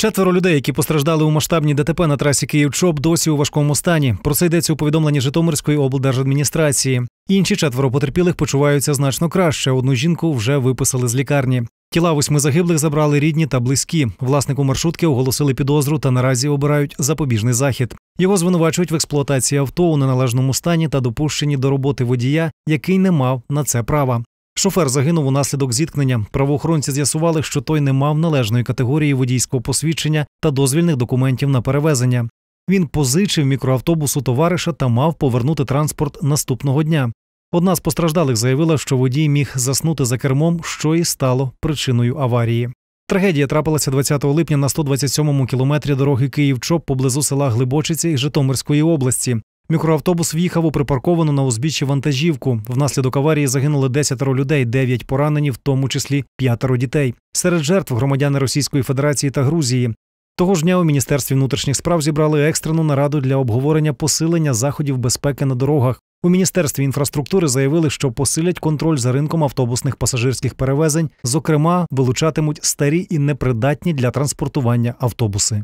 Четверо людей, які постраждали у масштабній ДТП на трасі Київ чоп досі у важкому стані. Про це йдеться у повідомленні Житомирської облдержадміністрації. Інші четверо потерпілих почуваються значно краще. Одну жінку вже виписали з лікарні. Тіла восьми загиблих забрали рідні та близькі. Власнику маршрутки оголосили підозру та наразі обирають запобіжний захід. Його звинувачують в експлуатації авто у неналежному стані та допущенні до роботи водія, який не мав на це права. Шофер загинув унаслідок зіткнення. Правоохоронці з'ясували, що той не мав належної категорії водійського посвідчення та дозвільних документів на перевезення. Він позичив мікроавтобусу товариша та мав повернути транспорт наступного дня. Одна з постраждалих заявила, що водій міг заснути за кермом, що і стало причиною аварії. Трагедія трапилася 20 липня на 127-му кілометрі дороги Київ чоп поблизу села Глибочиці Житомирської області. Мікроавтобус в'їхав у припарковану на узбіччі вантажівку. Внаслідок аварії загинули 10 людей, 9 поранені, в тому числі 5 дітей. Серед жертв громадяни Російської Федерації та Грузії. Того ж дня у міністерстві внутрішніх справ зібрали екстрену нараду для обговорення посилення заходів безпеки на дорогах. У міністерстві інфраструктури заявили, що посилять контроль за ринком автобусних пасажирських перевезень зокрема, вилучатимуть старі і непридатні для транспортування автобуси.